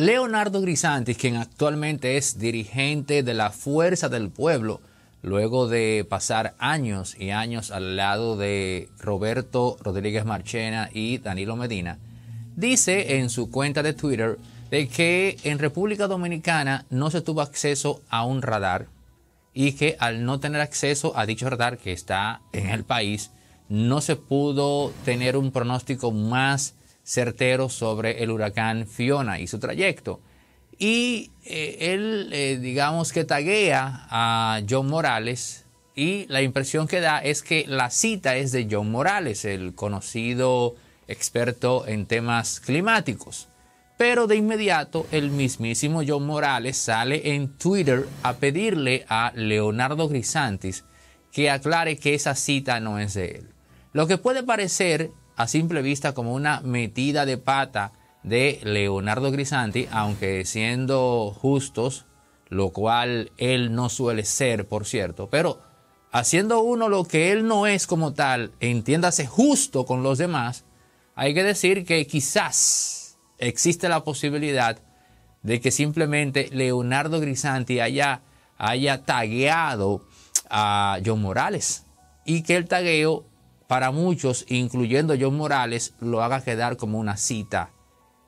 Leonardo Grisantis, quien actualmente es dirigente de la Fuerza del Pueblo, luego de pasar años y años al lado de Roberto Rodríguez Marchena y Danilo Medina, dice en su cuenta de Twitter de que en República Dominicana no se tuvo acceso a un radar y que al no tener acceso a dicho radar que está en el país, no se pudo tener un pronóstico más certero sobre el huracán Fiona y su trayecto. Y eh, él, eh, digamos que taguea a John Morales y la impresión que da es que la cita es de John Morales, el conocido experto en temas climáticos. Pero de inmediato el mismísimo John Morales sale en Twitter a pedirle a Leonardo Grisantis que aclare que esa cita no es de él. Lo que puede parecer a simple vista como una metida de pata de Leonardo Grisanti, aunque siendo justos, lo cual él no suele ser, por cierto, pero haciendo uno lo que él no es como tal, entiéndase justo con los demás, hay que decir que quizás existe la posibilidad de que simplemente Leonardo Grisanti haya, haya tagueado a John Morales y que el tagueo para muchos, incluyendo John Morales, lo haga quedar como una cita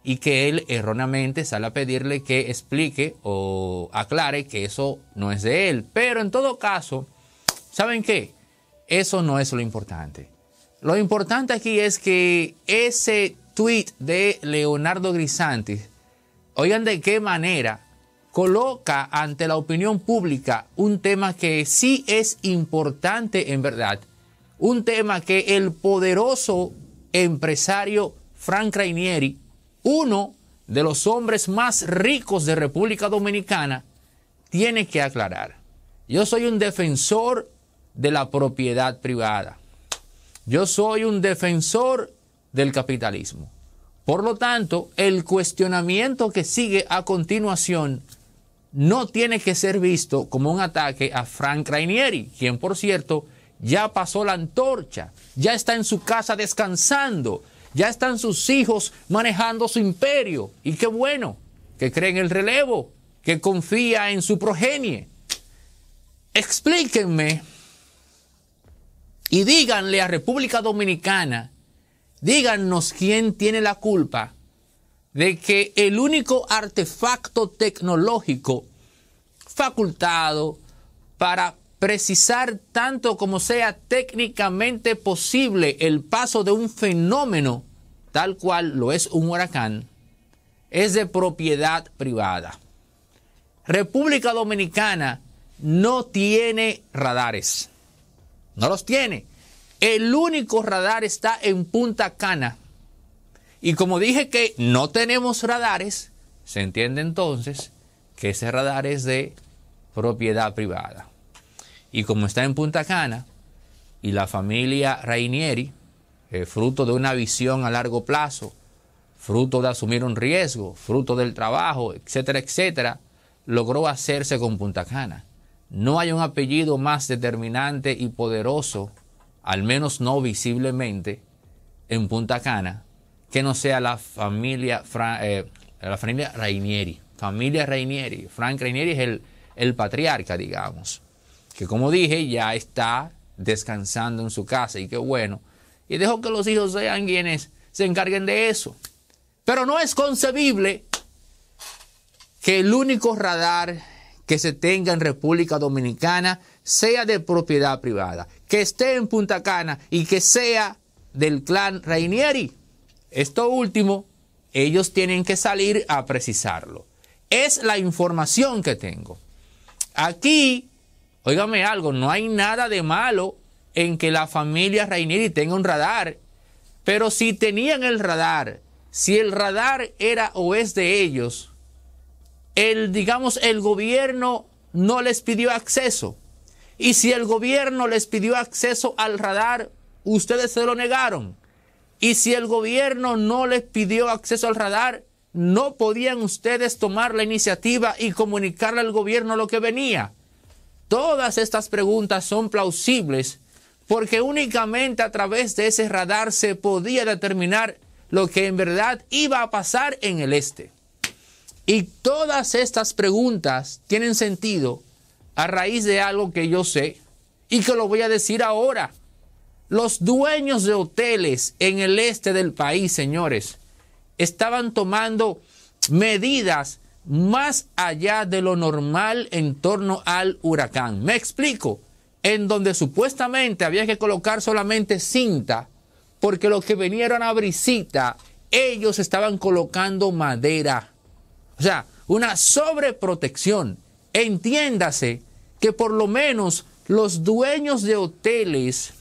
y que él erróneamente sale a pedirle que explique o aclare que eso no es de él. Pero en todo caso, ¿saben qué? Eso no es lo importante. Lo importante aquí es que ese tweet de Leonardo Grisanti, oigan de qué manera coloca ante la opinión pública un tema que sí es importante en verdad un tema que el poderoso empresario Frank Rainieri, uno de los hombres más ricos de República Dominicana, tiene que aclarar. Yo soy un defensor de la propiedad privada. Yo soy un defensor del capitalismo. Por lo tanto, el cuestionamiento que sigue a continuación no tiene que ser visto como un ataque a Frank Rainieri, quien por cierto ya pasó la antorcha, ya está en su casa descansando, ya están sus hijos manejando su imperio. Y qué bueno, que cree en el relevo, que confía en su progenie. Explíquenme y díganle a República Dominicana, díganos quién tiene la culpa de que el único artefacto tecnológico facultado para precisar tanto como sea técnicamente posible el paso de un fenómeno tal cual lo es un huracán, es de propiedad privada. República Dominicana no tiene radares. No los tiene. El único radar está en Punta Cana. Y como dije que no tenemos radares, se entiende entonces que ese radar es de propiedad privada. Y como está en Punta Cana y la familia Rainieri, eh, fruto de una visión a largo plazo, fruto de asumir un riesgo, fruto del trabajo, etcétera, etcétera, logró hacerse con Punta Cana. No hay un apellido más determinante y poderoso, al menos no visiblemente, en Punta Cana, que no sea la familia, eh, la familia Rainieri. Familia Rainieri. Frank Rainieri es el, el patriarca, digamos que como dije ya está descansando en su casa y qué bueno. Y dejo que los hijos sean quienes se encarguen de eso. Pero no es concebible que el único radar que se tenga en República Dominicana sea de propiedad privada, que esté en Punta Cana y que sea del clan Rainieri. Esto último, ellos tienen que salir a precisarlo. Es la información que tengo. Aquí Óigame algo, no hay nada de malo en que la familia Rainieri tenga un radar, pero si tenían el radar, si el radar era o es de ellos, el, digamos, el gobierno no les pidió acceso. Y si el gobierno les pidió acceso al radar, ustedes se lo negaron. Y si el gobierno no les pidió acceso al radar, no podían ustedes tomar la iniciativa y comunicarle al gobierno lo que venía. Todas estas preguntas son plausibles porque únicamente a través de ese radar se podía determinar lo que en verdad iba a pasar en el este. Y todas estas preguntas tienen sentido a raíz de algo que yo sé y que lo voy a decir ahora. Los dueños de hoteles en el este del país, señores, estaban tomando medidas más allá de lo normal en torno al huracán. Me explico, en donde supuestamente había que colocar solamente cinta, porque los que vinieron a brisita, ellos estaban colocando madera. O sea, una sobreprotección. Entiéndase que por lo menos los dueños de hoteles,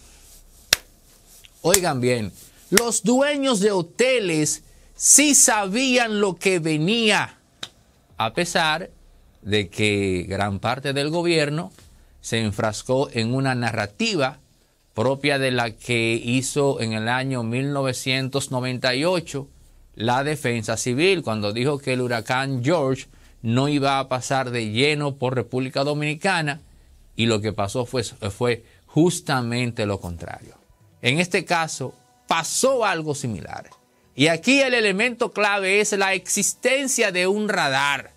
oigan bien, los dueños de hoteles sí sabían lo que venía a pesar de que gran parte del gobierno se enfrascó en una narrativa propia de la que hizo en el año 1998 la defensa civil, cuando dijo que el huracán George no iba a pasar de lleno por República Dominicana y lo que pasó fue, fue justamente lo contrario. En este caso pasó algo similar. Y aquí el elemento clave es la existencia de un radar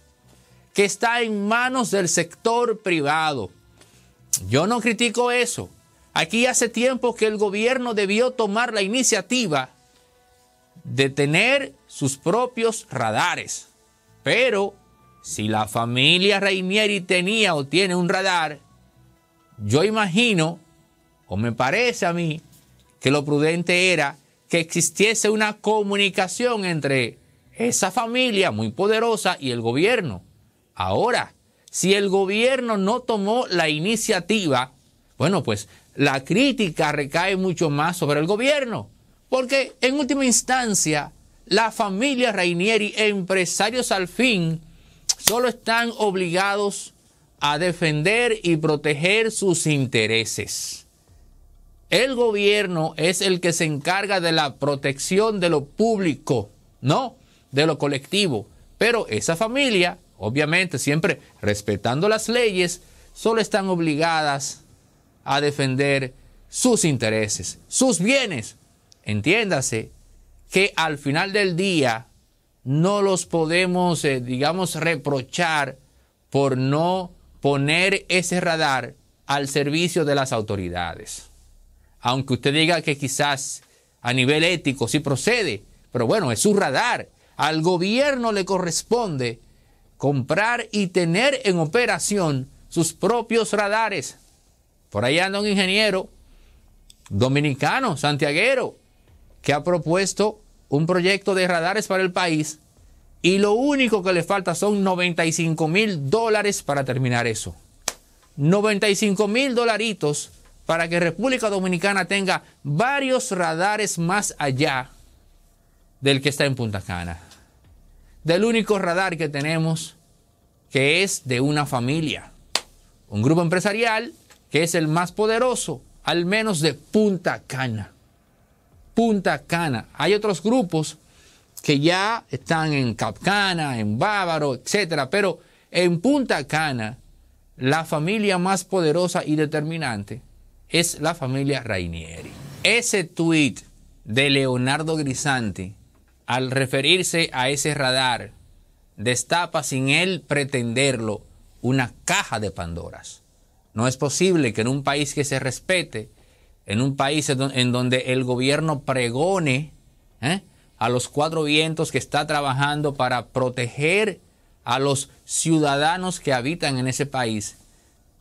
que está en manos del sector privado. Yo no critico eso. Aquí hace tiempo que el gobierno debió tomar la iniciativa de tener sus propios radares. Pero si la familia Reinieri tenía o tiene un radar, yo imagino, o me parece a mí, que lo prudente era que existiese una comunicación entre esa familia muy poderosa y el gobierno. Ahora, si el gobierno no tomó la iniciativa, bueno, pues la crítica recae mucho más sobre el gobierno, porque en última instancia, la familia Rainieri, empresarios al fin, solo están obligados a defender y proteger sus intereses el gobierno es el que se encarga de la protección de lo público, ¿no? De lo colectivo. Pero esa familia, obviamente, siempre respetando las leyes, solo están obligadas a defender sus intereses, sus bienes. Entiéndase que al final del día no los podemos, eh, digamos, reprochar por no poner ese radar al servicio de las autoridades aunque usted diga que quizás a nivel ético sí procede, pero bueno, es su radar. Al gobierno le corresponde comprar y tener en operación sus propios radares. Por ahí anda un ingeniero dominicano, santiaguero, que ha propuesto un proyecto de radares para el país y lo único que le falta son 95 mil dólares para terminar eso. 95 mil dolaritos para que República Dominicana tenga varios radares más allá del que está en Punta Cana. Del único radar que tenemos que es de una familia, un grupo empresarial que es el más poderoso, al menos de Punta Cana. Punta Cana. Hay otros grupos que ya están en Capcana, en Bávaro, etcétera, pero en Punta Cana, la familia más poderosa y determinante es la familia Rainieri. Ese tuit de Leonardo Grisanti al referirse a ese radar destapa sin él pretenderlo una caja de Pandoras. No es posible que en un país que se respete, en un país en donde el gobierno pregone ¿eh? a los cuatro vientos que está trabajando para proteger a los ciudadanos que habitan en ese país,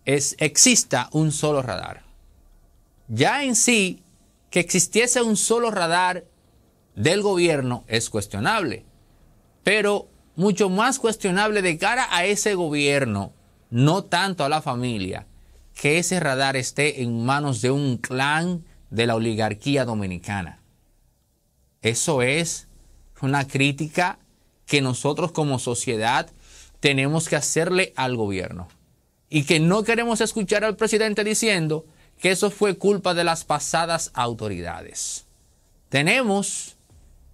exista un solo radar ya en sí que existiese un solo radar del gobierno es cuestionable, pero mucho más cuestionable de cara a ese gobierno, no tanto a la familia, que ese radar esté en manos de un clan de la oligarquía dominicana. Eso es una crítica que nosotros como sociedad tenemos que hacerle al gobierno. Y que no queremos escuchar al presidente diciendo que eso fue culpa de las pasadas autoridades. Tenemos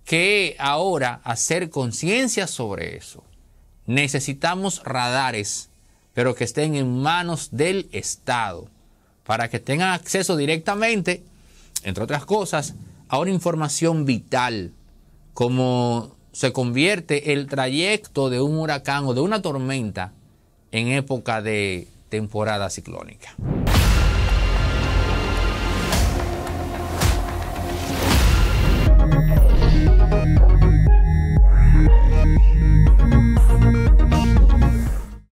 que ahora hacer conciencia sobre eso. Necesitamos radares, pero que estén en manos del Estado, para que tengan acceso directamente, entre otras cosas, a una información vital, como se convierte el trayecto de un huracán o de una tormenta en época de temporada ciclónica.